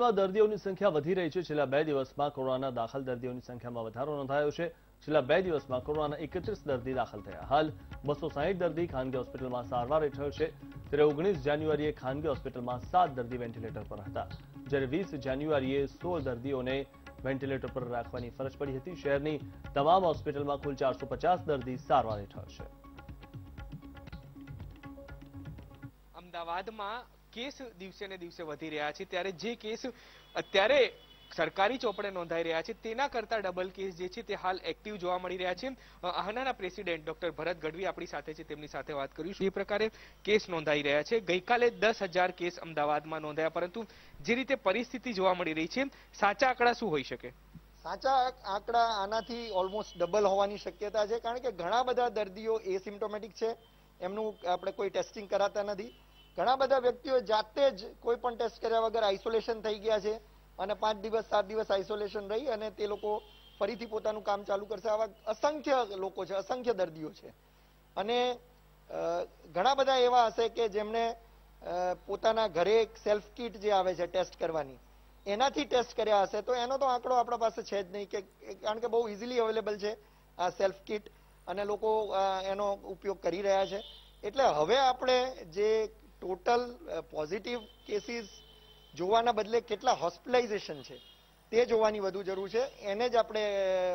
દેશભરમાં દર્દીઓની સંખ્યા વધી રહી છે છેલ્લા બે દિવસમાં કોરોનાના દાખલ દર્દીઓની સંખ્યામાં વધારો નોંધાયો છે છેલ્લા બે દિવસમાં કોરોનાના એકત્રીસ દર્દી દાખલ થયા હાલ બસો દર્દી ખાનગી હોસ્પિટલમાં સારવાર હેઠળ છે ત્યારે ઓગણીસ જાન્યુઆરીએ ખાનગી હોસ્પિટલમાં સાત દર્દી વેન્ટિલેટર પર હતા જ્યારે વીસ જાન્યુઆરીએ સોળ દર્દીઓને વેન્ટિલેટર પર રાખવાની ફરજ પડી હતી શહેરની તમામ હોસ્પિટલમાં કુલ ચારસો દર્દી સારવાર હેઠળ છે અમદાવાદમાં કેસ દિવસે ને દિવસે વધી રહ્યા છે ત્યારે જે કેસ અત્યારે સરકારી ચોપડે નોંધાઈ રહ્યા છે તેના કરતા ડબલ કેસ જે છે તે હાલ એક્ટિવ જોવા મળી રહ્યા છે આહનાના પ્રેસિડેન્ટ ડોક્ટર ભરત ગઢવી આપણી સાથે છે તેમની સાથે વાત કરીશું એ પ્રકારે કેસ નોંધાઈ રહ્યા છે ગઈકાલે દસ હજાર કેસ અમદાવાદમાં નોંધાયા પરંતુ જે રીતે પરિસ્થિતિ જોવા મળી રહી છે સાચા આંકડા શું હોઈ શકે સાચા આંકડા આનાથી ઓલમોસ્ટ ડબલ હોવાની શક્યતા છે કારણ કે ઘણા બધા દર્દીઓ એસિમ્ટોમેટિક છે એમનું આપણે કોઈ ટેસ્ટિંગ કરાતા નથી ઘણા બધા વ્યક્તિઓ જાતે જ કોઈ પણ ટેસ્ટ કર્યા વગર આઇસોલેશન થઈ ગયા છે અને પાંચ દિવસ સાત દિવસ આઇસોલેશન રહી અને તે લોકો ફરીથી પોતાનું કામ ચાલુ કરશે આવા અસંખ્ય લોકો છે અસંખ્ય દર્દીઓ છે અને ઘણા બધા એવા હશે કે જેમણે પોતાના ઘરે એક સેલ્ફ કિટ જે આવે છે ટેસ્ટ કરવાની એનાથી ટેસ્ટ કર્યા હશે તો એનો તો આંકડો આપણા પાસે છે જ નહીં કે કારણ કે બહુ ઇઝીલી અવેલેબલ છે આ સેલ્ફ કિટ અને લોકો એનો ઉપયોગ કરી રહ્યા છે એટલે હવે આપણે જે ટોટલ પોઝિટિવ કેસીસ જોવાના બદલે કેટલા હોસ્પિટલાઇઝેશન છે તે જોવાની વધુ જરૂર છે એને જ આપણે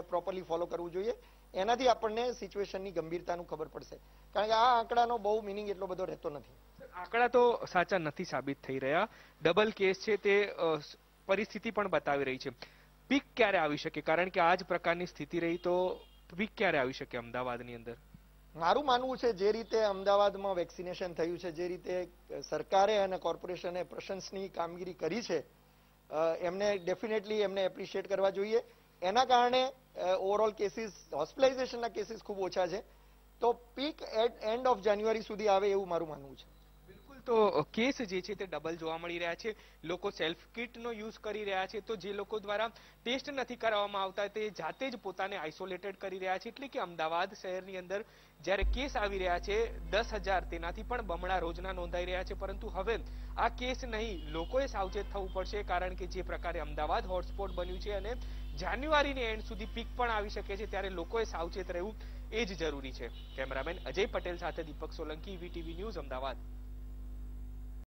પ્રોપરલી ફોલો કરવું જોઈએ એનાથી આપણને સિચ્યુએશનની ગંભીરતાનું ખબર પડશે કારણ કે આ આંકડાનો બહુ મિનિંગ એટલો બધો રહેતો નથી આંકડા તો સાચા નથી સાબિત થઈ રહ્યા ડબલ કેસ છે તે પરિસ્થિતિ પણ બતાવી રહી છે પીક ક્યારે આવી શકે કારણ કે આ જ પ્રકારની સ્થિતિ રહી તો પીક ક્યારે આવી શકે અમદાવાદની અંદર મારું માનવું છે જે રીતે અમદાવાદમાં વેક્સિનેશન થયું છે જે રીતે સરકારે અને કોર્પોરેશને પ્રશંસનીય કામગીરી કરી છે એમને ડેફિનેટલી એમને એપ્રિશિએટ કરવા જોઈએ એના કારણે ઓવરઓલ કેસીસ હોસ્પિટલાઇઝેશનના કેસીસ ખૂબ ઓછા છે તો peak at end of January સુધી આવે એવું મારું માનવું છે તો કેસ જે છે તે ડબલ જોવા મળી રહ્યા છે લોકો સેલ્ફ કિટનો યુઝ કરી રહ્યા છે તો જે લોકો દ્વારા ટેસ્ટ નથી કરાવવામાં આવતા તે જાતે જ પોતાને આઇસોલેટેડ કરી રહ્યા છે એટલે કે અમદાવાદ શહેરની અંદર જ્યારે કેસ આવી રહ્યા છે દસ હજાર તેનાથી પણ બમણા રોજના નોંધાઈ રહ્યા છે પરંતુ હવે આ કેસ નહીં લોકોએ સાવચેત થવું પડશે કારણ કે જે પ્રકારે અમદાવાદ હોટસ્પોટ બન્યું છે અને જાન્યુઆરીની એન્ડ સુધી પીક પણ આવી શકે છે ત્યારે લોકોએ સાવચેત રહેવું એ જ જરૂરી છે કેમેરામેન અજય પટેલ સાથે દીપક સોલંકી વીટીવી ન્યૂઝ અમદાવાદ